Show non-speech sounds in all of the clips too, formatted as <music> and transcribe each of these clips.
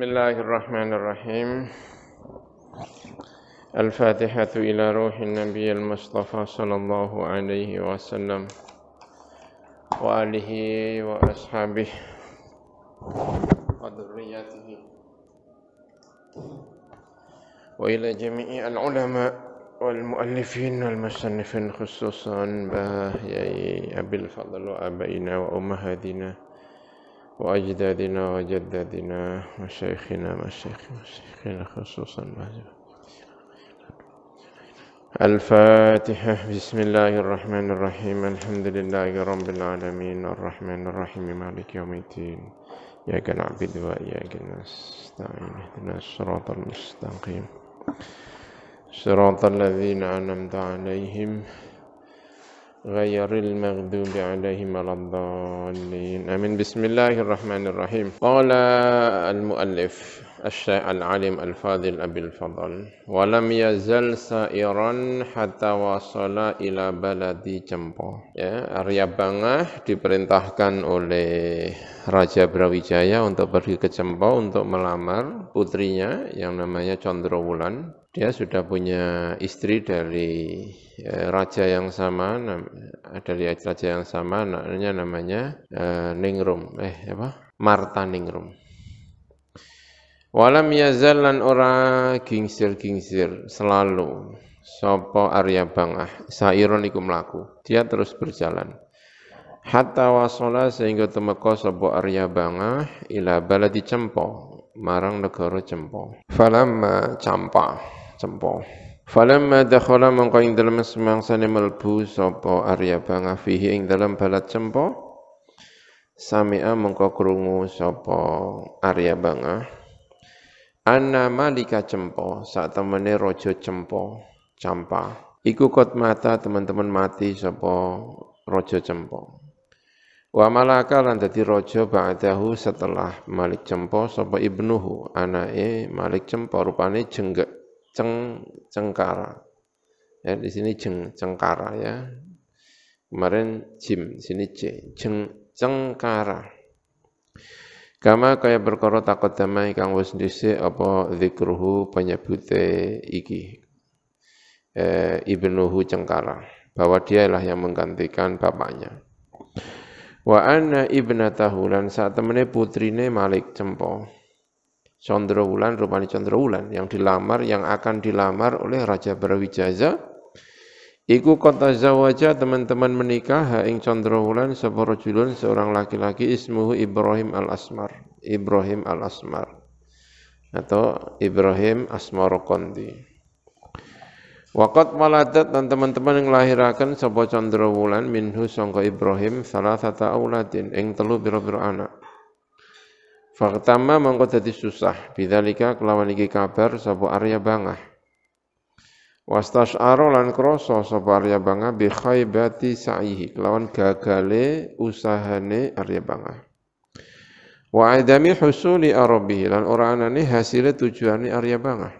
بسم الله الرحمن الرحيم الفاتحة إلى روح النبي المصطفى صلى الله عليه وسلم وآله وأصحابه وذرياته وإلى جميع العلماء والمؤلفين والمصنفين خصوصا بأبي أبي الفضل وأبائنا وأمهاتنا وأجدادنا وجدادنا مشايخنا مشايخ مشايخنا خصوصا الفاتحة بسم الله الرحمن الرحيم الحمد لله رب العالمين الرحمن الرحيم مالك يوم الدين إياك نعبد وإياك نستعين اهدنا الصراط المستقيم صراط الذين أنعمت عليهم غير المغضوب عليهم ولا الضالين امين بسم الله الرحمن الرحيم قال المؤلف الشيخ العليم الفاضل أبي الفضل ولم يزل سائرا حتى وصل ila baladi Jempo ya Arya Bangah diperintahkan oleh Raja Brawijaya untuk pergi ke Jempo untuk melamar putrinya yang namanya Condrowulan dia sudah punya istri dari ya, raja yang sama dari raja yang sama anaknya namanya uh, Ningrum eh apa Marta Ningrum Walam yazalan ora kingsir kingsir selalu sopo Arya Bangah sairon iku mlaku. Dia terus berjalan. Hatta wasola sehingga temeko sopo Arya Bangah ila baladi cempo marang negara cempo. Falamma campa cempo. Falamma dakhala mangka ing dalem ne melbu sopo Arya Bangah fihi ing dalem balad cempo. Sami'a mengko krungu sopo Arya Bangah Anna malika cempo, saat temene rojo cempo, campa. Iku kot mata teman-teman mati sopo rojo cempo. Wa malaka lan rojo raja ba'dahu setelah Malik Cempo sapa ibnuhu e Malik Cempo rupane jengge ceng cengkara. Ya di sini jeng cengkara ya. Kemarin jim, sini c, jeng cengkara. Kama kaya takut takut kang wis dhisik apa zikruhu penyebute iki. E, Ibnuhu Cengkara bahwa dialah yang menggantikan bapaknya. Wa anna ibnatahu lan saat temene putrine Malik Cempo. Condrawulan rupane Condrawulan yang dilamar yang akan dilamar oleh Raja Brawijaya Iku kota zawaja teman-teman menikah ha ing wulan sapa julun seorang laki-laki ismuhu Ibrahim al-Asmar. Ibrahim al-Asmar atau Ibrahim Kondi. Wakat maladat dan teman-teman yang nglahiraken sapa wulan minhu songko Ibrahim salah satu auladin ing telu biru biru anak. Faktama mengkodati dadi susah bidzalika kelawan iki kabar sapa Arya Bangah Wastas lan krasa sapa Arya Banga bi khaibati sa'ihi kelawan gagale usahane Arya Banga. Wa adami husuli arabihi lan ora anane hasile tujuane Arya Banga.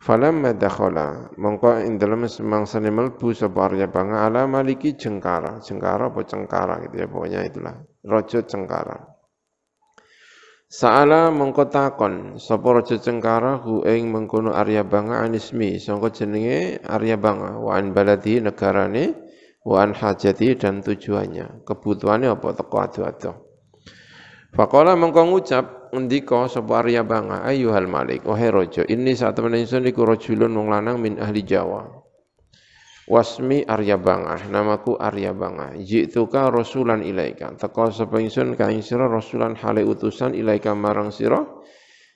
Falamma dakhala mongko ing dalem semangsane melbu sapa Arya Banga ala maliki jengkara, jengkara apa cengkara gitu ya pokoknya itulah, raja cengkara. Sa'ala mengkotakon sopor cecengkara hu ing mengkono Arya Banga anismi sangka jenenge Arya Banga wa an baladi negarane wa an hajati dan tujuannya kebutuhannya apa teko adu-adu Faqala mengko ngucap ndika sapa Arya Banga ayyuhal malik wahai raja ini saat menyusun iku rajulun wong lanang min ahli Jawa Wasmi Arya Bangah, namaku Arya Bangah. Jituka rasulan ilaika. Teko sapa ingsun ka sira rasulan hale utusan ilaika marang sira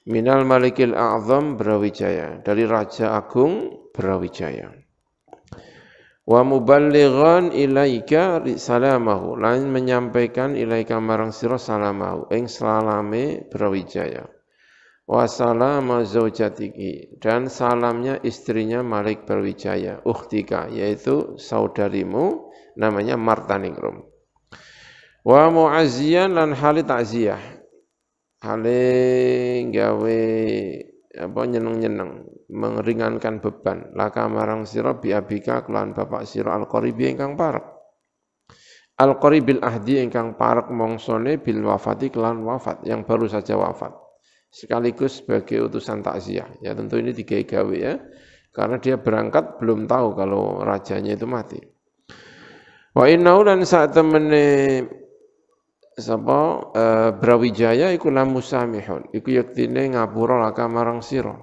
minal malikil a'zam Brawijaya, dari raja agung Brawijaya. Wa muballighan ilaika salamahu, lan menyampaikan ilaika marang sira salamahu ing salame Brawijaya wasalama zaujatiki dan salamnya istrinya Malik Berwijaya ukhtika yaitu saudarimu namanya Martaningrum wa muazziyan lan hali ta'ziyah. hali gawe apa nyeneng-nyeneng mengeringankan beban laka marang sira bi abika kelan bapak sira qaribi ingkang parek qaribil ahdi ingkang parek mongsone bil wafati kelan wafat yang baru saja wafat sekaligus sebagai utusan takziah. Ya tentu ini digawe-gawe ya, karena dia berangkat belum tahu kalau rajanya itu mati. Wa innau dan saat temene sapa e, Brawijaya iku la musamihun iku yektine ngapura laka marang sira.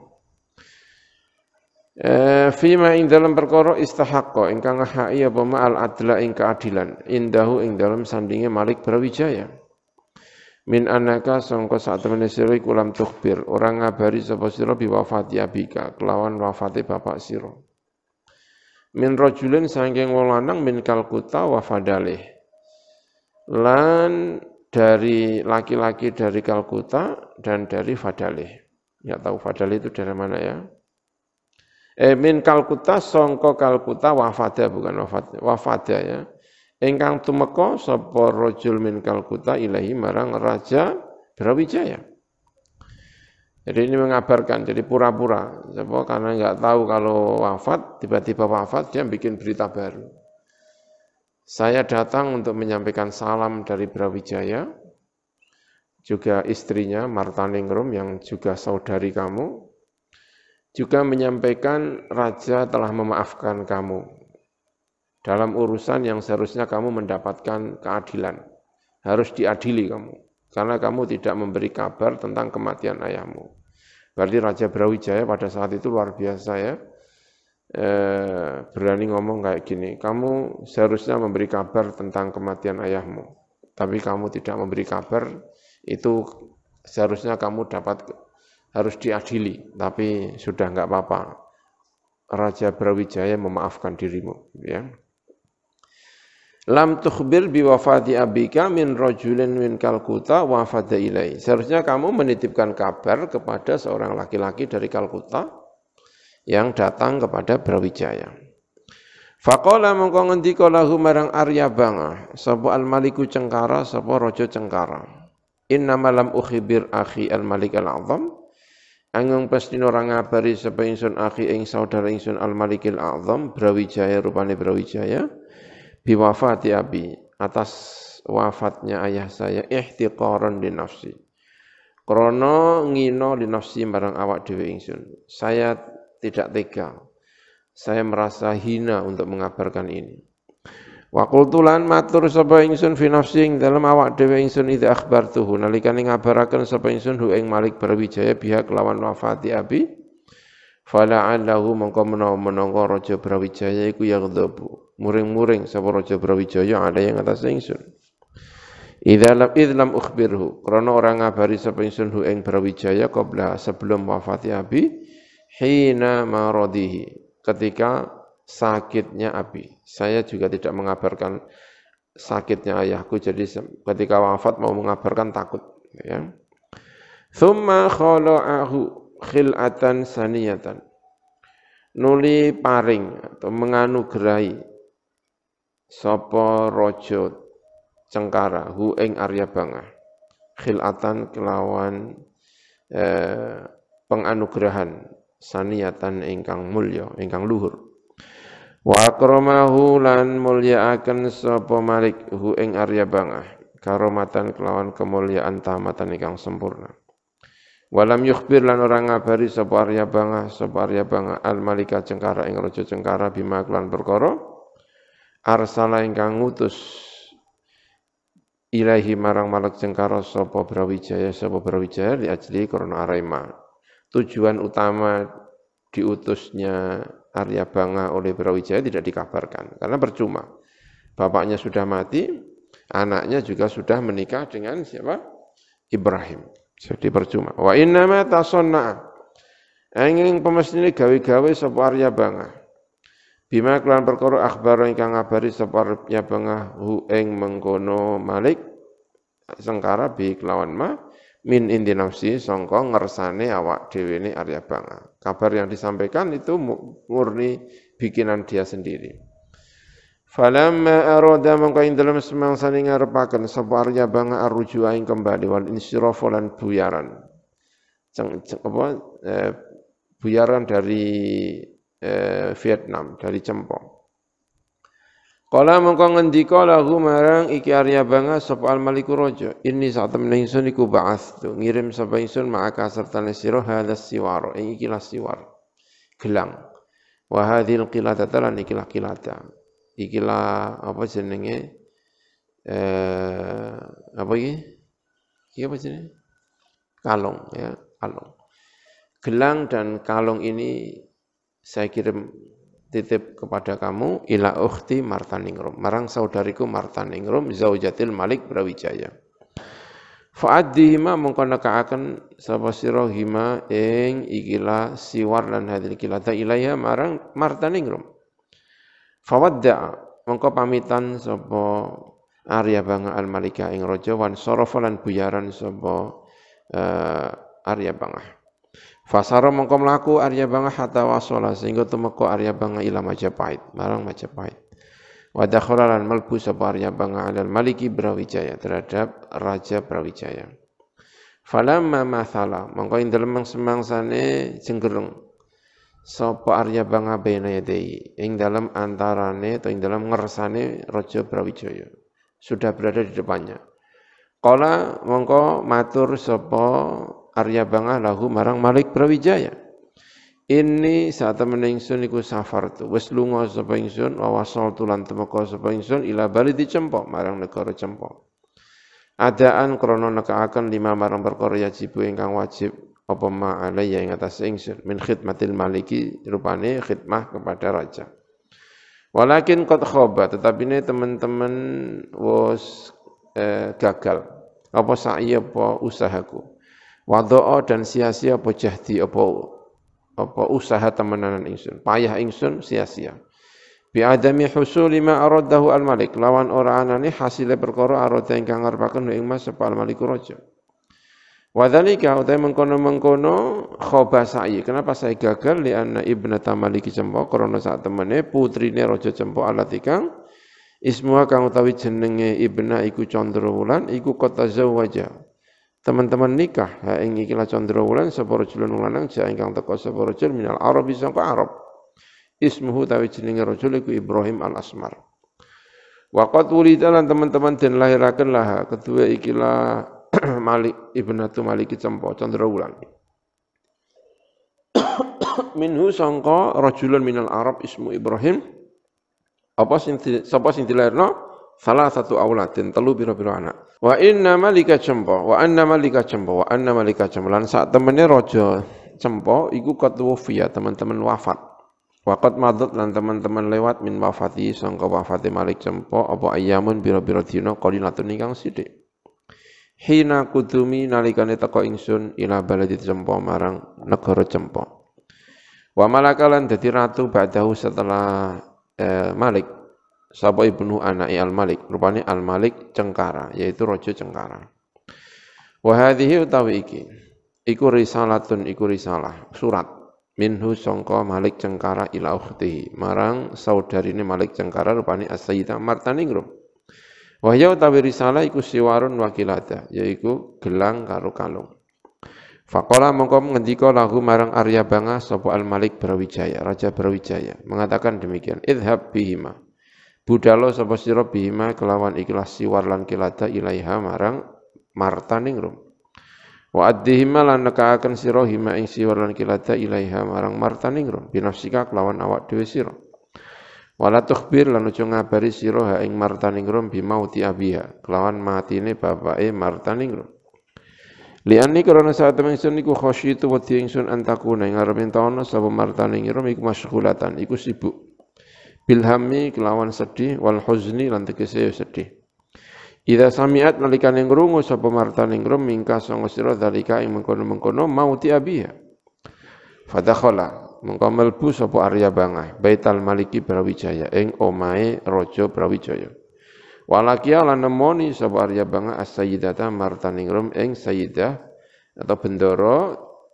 E, fima ing dalam perkara istahakko ingkang ngahai iya apa ma'al adla ing keadilan indahu ing dalam sandinge Malik Brawijaya min anaka sangka saat temene sira iku lam tukhbir ora ngabari sapa sira bi wafati abika kelawan wafate bapak sira min rajulin saking wong lanang min kalkuta wafadale lan dari laki-laki dari Kalkuta dan dari Fadale. Ya tahu Fadale itu dari mana ya. Eh, min Kalkuta songko Kalkuta wafada bukan wafat wafada ya. Engkang tumeka sapa rajul min Kalkuta ilahi marang raja Brawijaya. Jadi ini mengabarkan, jadi pura-pura. sebab karena nggak tahu kalau wafat, tiba-tiba wafat dia bikin berita baru. Saya datang untuk menyampaikan salam dari Brawijaya, juga istrinya Marta Ningrum yang juga saudari kamu, juga menyampaikan Raja telah memaafkan kamu dalam urusan yang seharusnya kamu mendapatkan keadilan. Harus diadili kamu, karena kamu tidak memberi kabar tentang kematian ayahmu. Berarti Raja Brawijaya pada saat itu luar biasa ya, eh, berani ngomong kayak gini, kamu seharusnya memberi kabar tentang kematian ayahmu, tapi kamu tidak memberi kabar, itu seharusnya kamu dapat harus diadili, tapi sudah enggak apa-apa. Raja Brawijaya memaafkan dirimu. Ya. Lam tukhbir wafati abika min rojulin min Kalkuta wafada ilai. Seharusnya kamu menitipkan kabar kepada seorang laki-laki dari Kalkuta yang datang kepada Brawijaya. Faqala mengko ngendika lahu marang Arya Banga, sapa al-maliku cengkara, sapa raja cengkara. Inna malam ukhibir akhi al-malik al-azam. Angung pasti orang ngabari sapa ingsun akhi ing saudara ingsun al-malikil azam, Brawijaya rupane Brawijaya biwafati ya abi atas wafatnya ayah saya ihtiqaran di nafsi krono ngino dinafsi nafsi marang awak dewi ingsun saya tidak tega saya merasa hina untuk mengabarkan ini Wakultulan matur sapa ingsun fi nafsi ing dalam awak dhewe ingsun akbar tuhu nalikane ngabaraken sapa ingsun hu ing Malik Brawijaya biha kelawan wafati abi fala allahu mongko menawa menangka raja Brawijaya iku ya ghadabu muring-muring sapa Raja Brawijaya ada yang atas ingsun. Idza lam idlam ukhbirhu, krana ora ngabari sapa ingsun hu ing Brawijaya qabla sebelum wafati Abi hina maradihi, ketika sakitnya Abi. Saya juga tidak mengabarkan sakitnya ayahku jadi ketika wafat mau mengabarkan takut ya. Thumma khala'ahu khil'atan saniyatan. Nuli paring atau menganugerahi Sopo raja cengkara hu ing Arya Banga khilatan kelawan eh, penganugerahan saniatan ingkang mulya ingkang luhur wa akramahu lan mulyaaken sapa Malik hu ing Arya Banga karomatan kelawan kemuliaan tamatan ingkang sempurna Walam yukhbir lan orang ngabari sapa Arya Banga sapa Arya Banga al Malika Cengkara ing rojo Cengkara bima kelan perkara arsala ingkang ngutus ilahi marang malak jengkara sapa Brawijaya sapa Brawijaya di ajli korona Arema. Tujuan utama diutusnya Arya Banga oleh Brawijaya tidak dikabarkan karena percuma. Bapaknya sudah mati, anaknya juga sudah menikah dengan siapa? Ibrahim. Jadi percuma. Wa inna ma tasanna. Angin pemesni gawe-gawe sapa Arya Banga. Bima kelan perkara akhbar ingkang ngabari sapa ya bengah hu ing mengkono Malik sengkara bi kelawan ma min indi nafsi sangka ngersane awak dewi ne Arya Banga. Kabar yang disampaikan itu murni bikinan dia sendiri. Falamma arada mangka ing dalem semangsa ning ngarepaken sapa Arya Banga arrujua kembali wal insirofolan buyaran. Ceng, ceng apa eh, buyaran dari eh, Vietnam dari Cempong. Kala mengko ngendika lahu marang iki Arya Banga sapa Al Maliku Raja, saat sa'atam ingsun iku tu ngirim sapa ingsun ma'aka serta sira hadas siwar." Iki ikilah siwar. Gelang. Wa hadhil qilata talan ikilah qilata. Ikilah apa jenenge? Eh apa iki? Iki apa jenenge? Kalung ya, kalung. Gelang dan kalung ini saya kirim titip kepada kamu ila ukhti Martaningrum marang saudariku Martaningrum zaujatil Malik Brawijaya Fa'addihima mengkonakaakan sapa sira hima ing ikila siwar lan hadil kilata ilaiha marang Martaningrum Fawadda mengko pamitan sapa Arya Banga Al Malika ing raja wan sorofa lan buyaran sapa uh, Arya Bangah Fasaro mengkau melaku Arya Banga hatta wasola sehingga temeko Arya Banga ila Majapahit, marang Majapahit. Wa dakhala lan malbu sapa Arya Banga alal Maliki Brawijaya terhadap Raja Brawijaya. Falamma mathala mengkau ing dalem semangsane jenggereng sapa Arya Banga baina yadai yang dalam antarane atau yang dalam ngeresane Raja Brawijaya. Sudah berada di depannya. Kala mengkau matur sapa Arya bangah lahu marang Malik Prawijaya. Ini saat temen ingsun iku safar tu. Wis lunga sapa ingsun wa wasal tulan temeka sapa ingsun ila bali dicempok marang negara cempok. Adaan krana nekaaken lima marang perkara yajibu ingkang wajib apa ma alayya ing atas ingsun min khidmatil maliki rupane khidmah kepada raja. Walakin qad khaba tetapi ini teman-teman was eh, gagal apa sa'i apa usahaku wadho'o dan sia-sia apa jahdi apa apa usaha temenanan ingsun, payah ingsun sia-sia. Bi adami husuli ma aradahu al malik lawan ora anane hasile perkara arada ingkang ngarepaken ing mas sepa al malik raja. Wa dzalika utai mengkono-mengkono khoba sa'i. Kenapa saya gagal li anna ibnata maliki jempo karena sak temene putrine raja jempo alatikang ismuha kang utawi jenenge ibna iku candrawulan iku kota zawaja teman-teman nikah ha ing ikilah candra wulan sapa rajulun lanang ja ingkang teko sapa rajul minal arab sangka arab ismuhu tawi jenenge rajul iku Ibrahim al Asmar wa qad wulida lan teman-teman den lahiraken lah kedua ikilah <clears throat> Malik ibnatu Malik Cempo candra wulan <clears throat> minhu sangka rajulun minal arab ismu Ibrahim apa sing sapa sing dilairno Salah satu aulatin telu biru-biru anak. Wa inna malika cempo, wa anna malika cempo, wa anna malika cempo. Lan saat temennya rojo cempo, iku kat wufiyah, teman-teman wafat. Wakat madut lan teman-teman lewat min wafati sangka wafati malik cempo, apa ayamun biro-biro dino, kolilatun nikang sidik. Hina kudumi nalikane teko insun ina baladi cempo marang negara cempo. Wa malakalan dadi ratu ba'dahu setelah eh, malik sapa ibnu anai al malik Rupanya al malik cengkara yaitu rojo cengkara wa utawi iki iku risalatun iku risalah surat minhu songko malik cengkara ila ukhtihi marang saudarine malik cengkara rupane as-sayyidah martaningrum wahya utawi risalah iku siwarun wakilata yaiku gelang karo kalung Fakola mongko ngendika lahu marang Arya Banga sapa Al Malik Brawijaya, Raja Brawijaya, mengatakan demikian, idhab bihima budalo sapa sira bima kelawan ikhlas siwar lan kilata ilaiha marang martaning rum wa addihima lan nekaaken sira hima ing siwar lan kilata ilaiha marang martaning rum binafsika kelawan awak dhewe sira wala tukhbir lan ojo ngabari sira ha ing martaning rum uti abiha kelawan matine bapake martaning rum Liani karena saat mengisun iku khosyitu wedi mengisun antakuna ing arep entaono sapa martaning ikut iku masyghulatan iku sibuk bilhami kelawan sedih wal huzni lan tegese ya sedih Ida samiat nalikan yang rungu sapa marta ning rum mingka sanga sira dalika ing mengkono-mengkono mauti abiya. Fadakhala mengko melbu sapa Arya Bangah Baital Maliki Brawijaya ing omahe raja Brawijaya. Walakia lan nemoni sapa Arya Bangah as-sayyidata marta ning rum ing sayyidah atau bendoro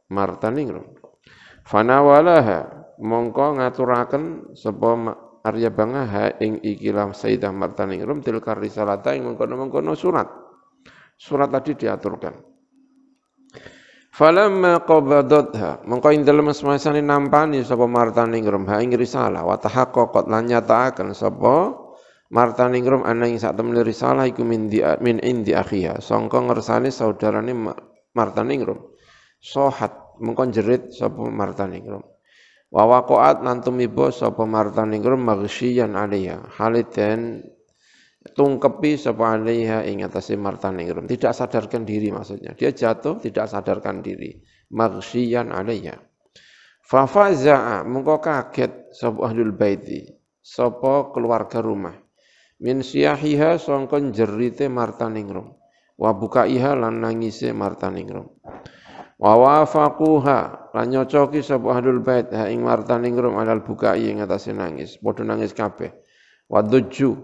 marta ning rum. Fanawalaha mongko ngaturaken sapa Arya ha ing ikilah Sayyidah Martani rum tilkar risalata ing mengkono-mengkono surat. Surat tadi diaturkan. Falamma qabadatha mengko ing dalem semasane nampani sapa Martani rum ha ing risalah wa tahaqqaqat lan nyataaken sapa Martani rum ana ing sak temene risalah iku min di min indi akhiha sangka ngersane saudarane Martani rum. Sohat mengko jerit sapa Martani rum. Wa waqa'at lan tumiba sapa martan ing maghsyian alaiha. haliten tungkepi sapa alaiha ing atase martan ing Tidak sadarkan diri maksudnya. Dia jatuh tidak sadarkan diri. Maghsyian alaiha. Fafaza'a mengko kaget sapa ahlul baiti. Sapa keluarga rumah. Min siyahiha songkon jerite martan ing Wa bukaiha lan nangise martan ing wa wafaquha lan nyocoki sapa ahlul bait ha ing martan ing rum alal bukai ing atase nangis padha nangis kabeh wa dujju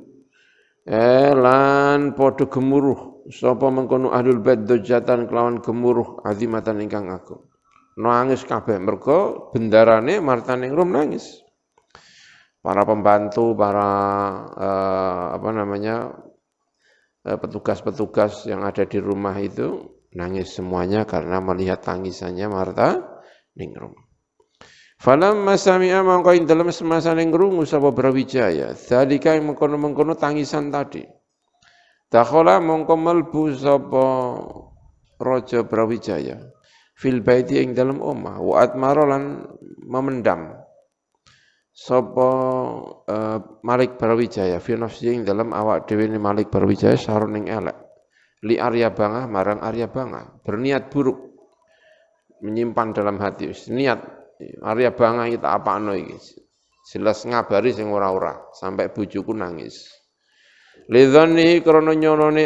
eh lan padha gemuruh sapa mengkono ahlul bait dujatan kelawan gemuruh azimatan ingkang agung nangis kabeh mergo bendarane martan ing rum nangis para pembantu, para eh, apa namanya eh, petugas-petugas yang ada di rumah itu Nangis semuanya karena melihat tangisannya Marta Ningrum. Falam masami'a ing dalam semasa Ningrum krungu sapa Brawijaya, zalika yang mengkono-mengkono tangisan tadi. Dakhala mongko melbu sapa Raja Brawijaya fil baiti ing dalam omah wa marolan memendam sapa uh, Malik Brawijaya fi nafsi ing dalam awak dhewe Malik Brawijaya sarun ing elek li Arya Bangah marang Arya Bangah berniat buruk menyimpan dalam hati niat Arya Bangah itu apa anoi? jelas ngabari sing ora-ora sampai bujuku nangis Lidhani krono nyonone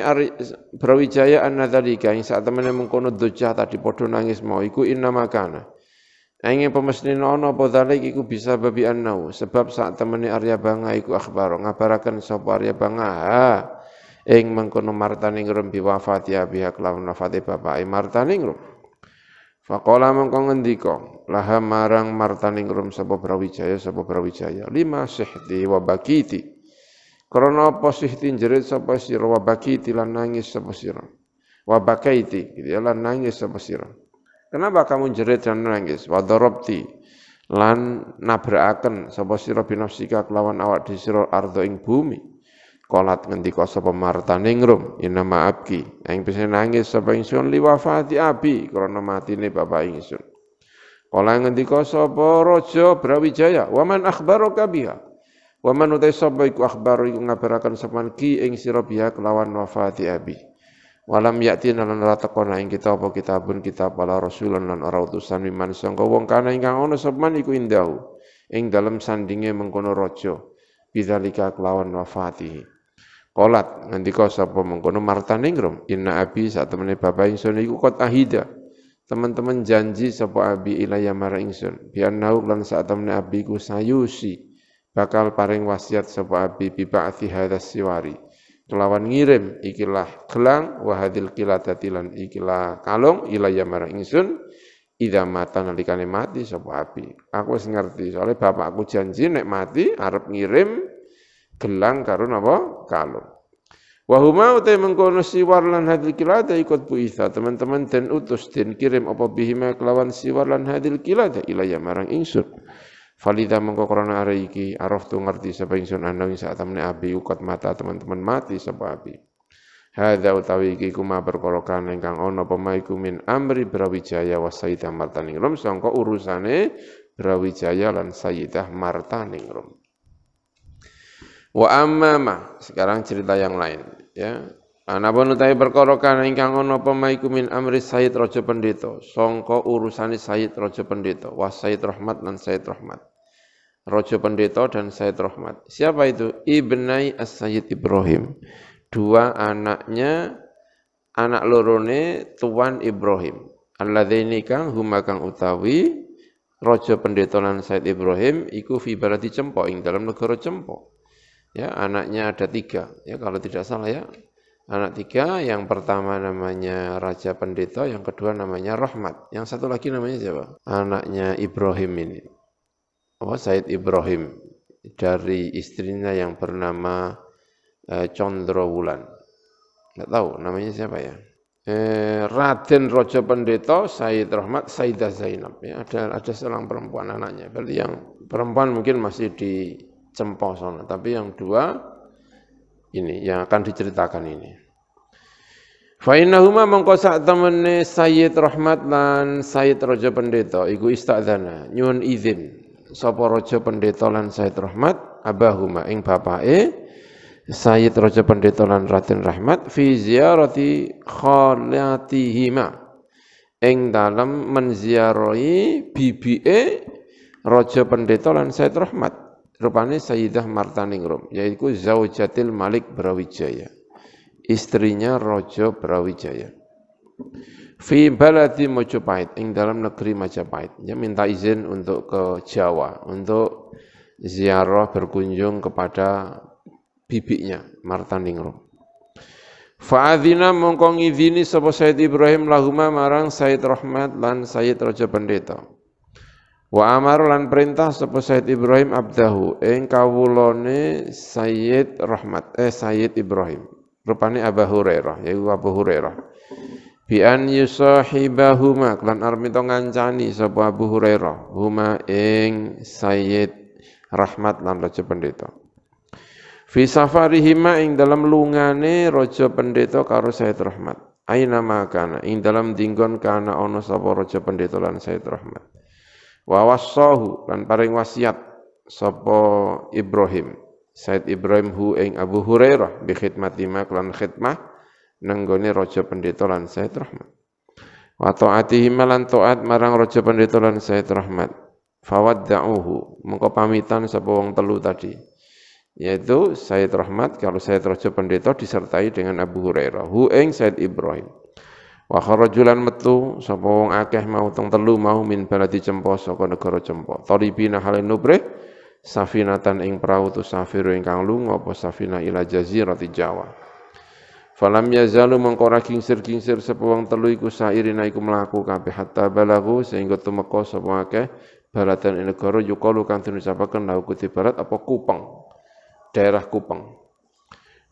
brawijaya anna dhalika yang saat temennya mengkono doja tadi podo nangis mau iku inna makana Angin pemesnin ono apa dhalik iku bisa babi annau sebab saat temennya Arya Bangah iku akhbaro ngabarakan sopa Arya Bangah ing mengkono martani ngrum biwafati abiha kelawan wafate bapake martani ngrum Faqala mengko ngendika laha marang martani ngrum sapa brawijaya sapa brawijaya lima sihti wa bakiti Karena apa sihti jerit sapa sira wa lan nangis sapa sira wa bakaiti gitu ya, lan nangis sapa sira Kenapa kamu jerit dan nangis wa darabti lan nabrakaken sapa sira binafsika kelawan awak di sira ardo ing bumi Kolat ngendi kosa pemarta ningrum ina ma'abki. yang bisa nangis sapa ingsun liwafati abi mati ini bapak ingsun. kolat ngendi kosa porojo Brawijaya, waman akbaro kabiha Waman utai sapa iku akhbaru iku ngabarakan sampean ki ing kelawan wafati abi. Walam yakti nalan ratakona ing kita apa kitabun kita pala rasulun lan orang utusan miman sangka wong kana ingkang ono sampean iku indahu ing dalam sandinge mengkono rojo bidzalika kelawan wafatihi. Kolat kau sapa mengkono Marta Ningrum inna abi saat temene bapak ingsun iku kot ahida teman-teman janji sapa abi ilayah mara ingsun biar nauk lan saat temene abi ku sayusi bakal paring wasiat sapa abi bi ba'thi siwari kelawan ngirim ikilah gelang wahadil kilat kilatatilan ikilah kalung ilayah mara ingsun Ida mata nalikane mati sapa abi. Aku wis ngerti soalnya bapakku janji nek mati arep ngirim gelang karo apa kalung Wahuma utai mengkono siwar lan hadil kilada ikut buitha teman-teman dan utus dan kirim apa bihima kelawan siwar lan hadil kilada ilaya marang ingsun. Falida mengko korona hari iki araf tu ngerti sapa ingsun anda saat temne abi ukat mata teman-teman mati sapa abi. Hadza utawi iki kuma perkara kang ingkang ana apa maiku min amri brawijaya wa sayyidah martaning rum sangka urusane brawijaya lan saidah martaning rum. Wa amma sekarang cerita yang lain ya. bonu tai perkara kana ingkang ana apa maiku min amri Said Raja Pendeta, sangka urusane Said Raja Pendeta, wa Said Rahmat dan Said Rahmat. Raja Pendeta dan Said Rahmat. Siapa itu? Ibnai As-Sayyid Ibrahim. Dua anaknya anak lorone Tuan Ibrahim. Alladzini kang huma kang utawi Raja Pendeta lan Said Ibrahim iku fi barati Cempo ing dalam negara cempo ya anaknya ada tiga ya kalau tidak salah ya anak tiga yang pertama namanya Raja Pendeta yang kedua namanya Rahmat yang satu lagi namanya siapa anaknya Ibrahim ini oh Said Ibrahim dari istrinya yang bernama eh, Wulan, nggak tahu namanya siapa ya eh, Raden Raja Pendeta Said Rahmat Saidah Zainab ya ada ada seorang perempuan anaknya berarti yang perempuan mungkin masih di Cemposono. Tapi yang dua ini yang akan diceritakan ini. Fa innahuma mengkosak temene Sayyid Rahmat lan Sayyid Rojo Pendeta iku istadzana nyuwun izin sapa Rojo Pendeta lan Sayyid Rahmat abahuma ing bapake Sayyid Rojo Pendeta lan Raden Rahmat fi ziarati khalatihima ing dalam menziarahi bibike Rojo Pendeta lan Sayyid Rahmat rupane Sayyidah Martaningrum yaitu Zaujatil Malik Brawijaya istrinya Rojo Brawijaya fi baladi Majapahit ing dalam negeri Majapahit dia minta izin untuk ke Jawa untuk ziarah berkunjung kepada bibinya Martaningrum Fa'adhina mongkong izini sapa Sayyid Ibrahim lahuma marang Sayyid Rahmat lan Sayyid Raja Pendeta. Wa lan perintah sapa Sayyid Ibrahim abdahu ing kawulane Sayyid Rahmat eh Sayyid Ibrahim. Rupane Abu Hurairah, ya Abu Hurairah. Bi an yusahibahuma lan armito ngancani sapa Abu Hurairah huma ing Sayyid Rahmat lan Raja Pendeta. Fi safarihima ing dalam lungane Raja Pendeta karo Sayyid Rahmat. Aina makana ing dalam dinggon kana ana sapa Raja Pendeta lan Sayyid Rahmat. Wa wassahu lan paring wasiat sapa Ibrahim. Said Ibrahim hu ing Abu Hurairah bi khidmati ma lan khidmah nenggone raja pendeta lan Said Rahmat. Wa taatihi lan taat marang raja pendeta lan Said Rahmat. Fawadda'uhu mengko pamitan sapa wong telu tadi. Yaitu Said Rahmat kalau Said Raja Pendeta disertai dengan Abu Hurairah. Hu ing Said Ibrahim. Wa kharajulan metu sapa wong akeh mau teng telu mau min baladi cempo saka negara cempo. Talibina halin nubre safinatan ing perahu tu safir ingkang lunga apa safina ila jazirati Jawa. Falam yazalu mengkora kingsir-kingsir sapa wong telu iku sairina iku mlaku kabeh hatta balagu sehingga tumeka sapa akeh balatan ing negara yukalu kang dinusapaken lahu barat apa Kupang. Daerah Kupang.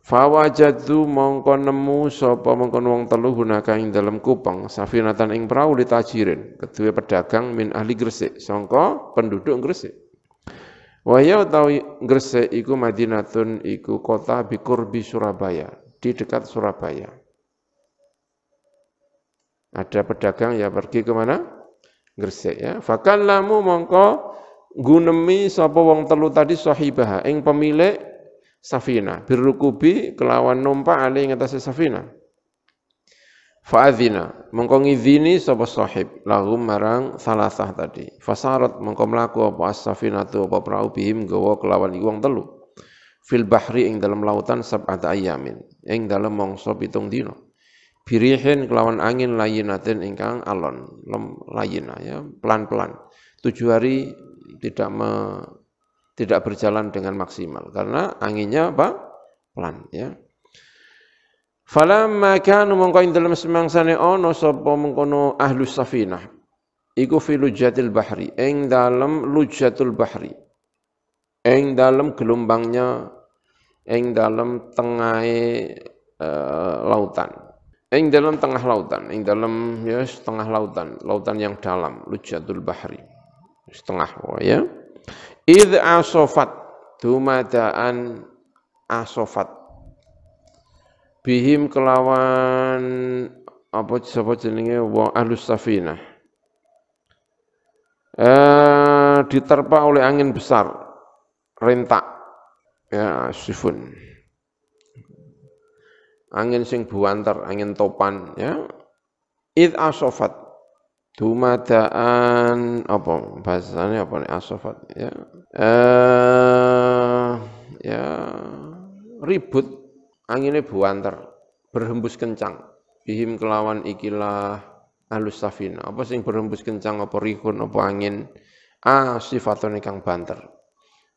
Fawajatu mongko nemu sapa mongko wong telu hunaka ing dalem Kupang safinatan ing prau ditajirin kedua pedagang min ahli Gresik sangka penduduk Gresik. Waya utawi Gresik iku Madinatun iku kota bikurbi Surabaya di dekat Surabaya. Ada pedagang ya pergi kemana? Gresik ya. fakallamu mongko gunemi sapa wong telu tadi sahibah ing pemilik safina birrukubi kelawan numpak ali ing atas safina Fa'adzina, mengko ngizini sapa sahib lagu marang salasah tadi. Fasarat mengko mlaku apa as-safinatu apa perahu bihim gowo kelawan iku wong telu. Fil bahri ing dalam lautan sab'ata ayamin, ing dalam mongso pitung dino Birihin kelawan angin layinatin ingkang alon, lem layina ya, pelan-pelan. Tujuh hari tidak me tidak berjalan dengan maksimal karena anginnya apa? pelan ya. Falamma kanu mongko ing dalam semangsane ono sapa mengkono ahli safinah iku fi lujatil bahri ing dalam lujatul bahri ing dalam gelombangnya ing dalam tengahe uh, lautan ing dalam tengah lautan ing dalam ya yes, tengah lautan lautan yang dalam lujatul bahri setengah oh, ya Id asofat dumadaan asofat bihim kelawan apa sapa jenenge wong ahlus safina eh, diterpa oleh angin besar rentak ya sifun angin sing buantar angin topan ya id asofat dumadaan apa bahasanya apa nih asofat ya eh ya ribut anginnya buanter berhembus kencang bihim kelawan ikilah alus safina apa sing berhembus kencang apa rihun apa angin ah sifatun kang banter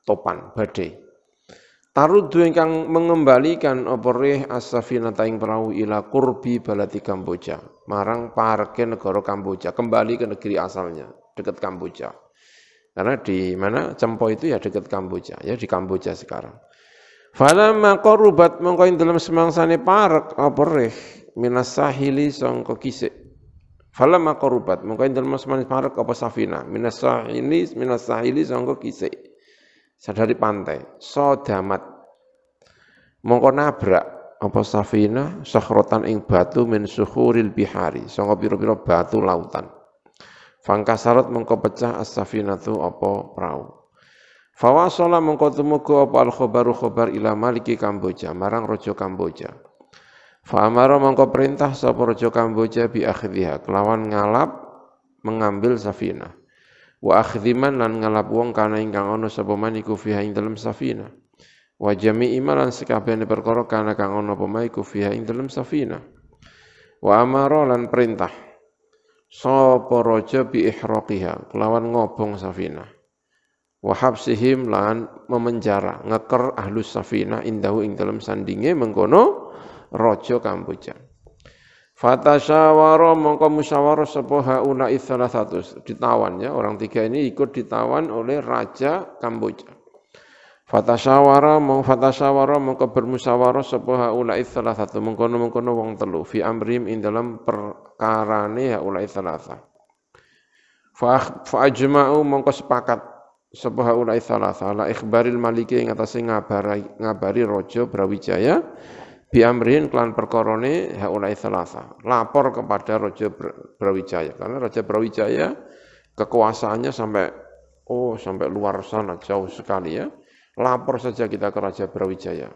topan badai Taruh Tarudu kang mengembalikan operih as-safina taing perahu ila kurbi balati Kamboja, marang parke negara Kamboja, kembali ke negeri asalnya, dekat Kamboja. Karena di mana Cempo itu ya dekat Kamboja, ya di Kamboja sekarang. Falamma qarubat mongko ing dalem semangsane parek apa rih minas sahili sangka kisik. Falamma qarubat mongko ing dalem semangsane parek apa safina minas sahili minas sahili sangka kisik. Sadari pantai, sodamat. Mongko nabrak apa safina sahrotan ing batu min suhuril bihari sanga pira-pira batu lautan Fangkasarat mengko pecah as-safinatu apa perahu. Fawasola mengko temuku apa al-khobaru khobar ila maliki Kamboja, marang rojo Kamboja. Fa'amara mengko perintah sapa rojo Kamboja bi akhidhiha, kelawan ngalap mengambil safina. Wa akhidhiman lan ngalap wong kana ingkang ono sapa maniku fiha ing dalam safina. Wa jami'i malan sekabehane perkara kana kangono ono apa fiha ing dalam safina. Wa amara lan perintah sapa raja bi ihraqiha kelawan ngobong Safina wa habsihim lan memenjara ngeker ahlus Safina indahu ing dalem sandinge mengkono raja Kamboja Fatasyawara mongko musyawarah sapa hauna itsalah satu ditawan ya orang tiga ini ikut ditawan oleh raja Kamboja. Fatasyawara mong fatasyawara mongko bermusyawarah sapa hauna itsalah satu mengkono mengkono wong telu fi amrim ing dalam per karane ya ulai salasa. Fa ajma'u mongko sepakat sebuah ulai salasa la ikhbaril maliki ing atase ngabari ngabari raja Brawijaya bi amrin klan perkorone ulai salasa. Lapor kepada raja Brawijaya karena raja Brawijaya kekuasaannya sampai oh sampai luar sana jauh sekali ya. Lapor saja kita ke raja Brawijaya.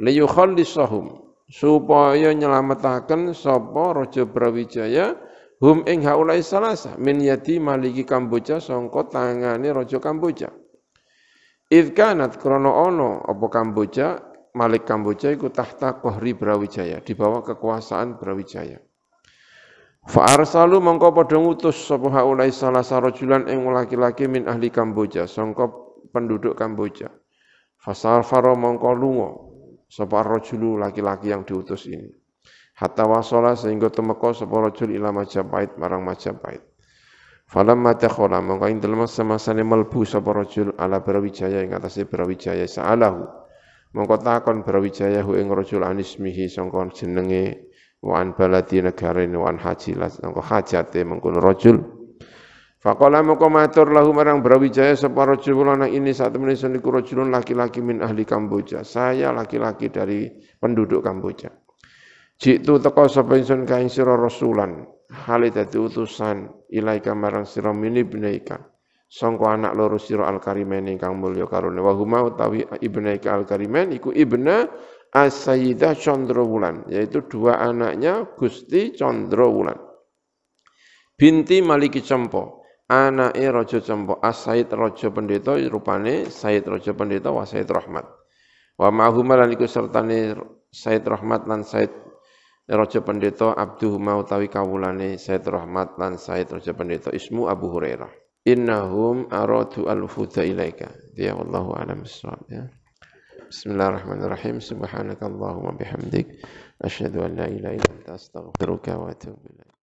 Liyukhallisahum supaya nyelametaken sapa Raja Brawijaya hum ing haulai salasa min yati maliki Kamboja sangka tangane Raja Kamboja. Idkanat krono ono apa Kamboja Malik Kamboja iku tahta kohri Brawijaya di bawah kekuasaan Brawijaya. Fa arsalu mongko padha ngutus sapa haulai salasa rajulan ing laki-laki min ahli Kamboja sangka penduduk Kamboja. Fasal faro mongko lunga sapa rajulu laki-laki yang diutus ini hatta wasala sehingga temeko sapa rajul ila majabait marang majabait falamma takhala mongko ing dalem semasane melbu sapa rajul ala brawijaya ing atase brawijaya sa'alahu mongko takon brawijaya hu ing rajul anismihi sangkon jenenge wan baladi negare wan haji lan sangko hajate mengkon rajul Fakola moko matur lahum marang Brawijaya sapa rajul ini saat menisun niku laki-laki min ahli Kamboja. Saya laki-laki dari penduduk Kamboja. Jitu teko sepensun kain siro rasulan, Halidati utusan ilaika marang siro mini ibnaika. Sangka anak loro siro al karimen ingkang mulio karone wa utawi ibnaika al karimen iku ibna as condro wulan. yaitu dua anaknya Gusti wulan. Binti Maliki Cempo, anake raja cempo asaid raja pendeta rupane said raja pendeta wa said rahmat wa ma'huma lan iku sertane said rahmat lan said raja pendeta abduhuma utawi kawulane said rahmat lan said raja pendeta ismu abu hurairah innahum aradu al-fuda ilaika ya wallahu alam bissawab ya Bismillahirrahmanirrahim subhanakallahumma bihamdik asyhadu an la ilaha illa anta astaghfiruka wa atubu ilaik